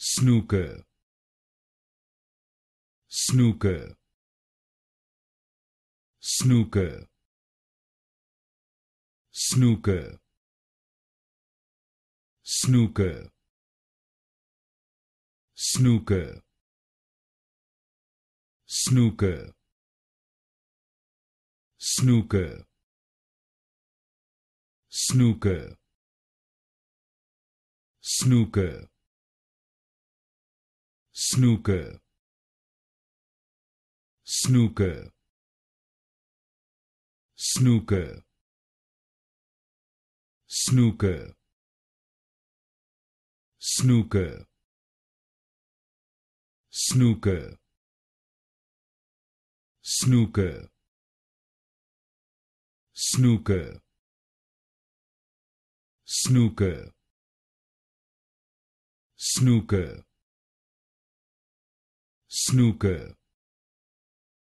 snooker snooker snooker snooker snooker snooker snooker snooker snooker snooker snooker snooker snooker snooker snooker snooker snooker snooker snooker snooker snooker